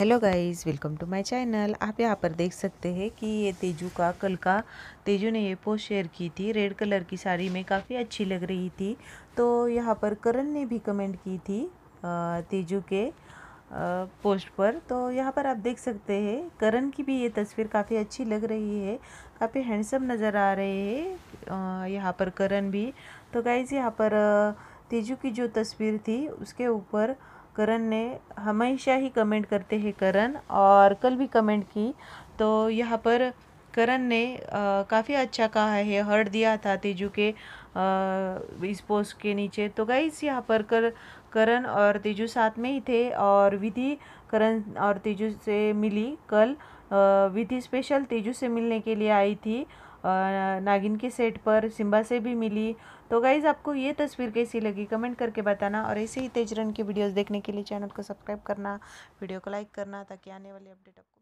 hello guys welcome to my channel आप यहाँ पर देख सकते हैं कि ये तेजू का कल का तेजू ने ये पोस्ट शेयर की थी रेड कलर की साड़ी में काफ़ी अच्छी लग रही थी तो यहाँ पर करण ने भी कमेंट की थी तेजू के पोस्ट पर तो यहाँ पर आप देख सकते हैं करण की भी ये तस्वीर काफ़ी अच्छी लग रही है काफ़ी हैंडसम नज़र आ रहे है यहाँ पर करण भी तो गाइज़ यहाँ पर तेजू की जो तस्वीर थी उसके ऊपर करण ने हमेशा ही कमेंट करते हैं करण और कल भी कमेंट की तो यहाँ पर करण ने काफ़ी अच्छा कहा है हर्ट दिया था तेजू के इस पोस्ट के नीचे तो गाइस यहाँ पर कर करण और तेजू साथ में ही थे और विधि करण और तेजू से मिली कल विधि स्पेशल तेजू से मिलने के लिए आई थी नागिन के सेट पर सिम्बा से भी मिली तो गाइज़ आपको ये तस्वीर कैसी लगी कमेंट करके बताना और ऐसे ही तेजरन की वीडियोस देखने के लिए चैनल को सब्सक्राइब करना वीडियो को लाइक करना ताकि आने वाली अपडेट आपको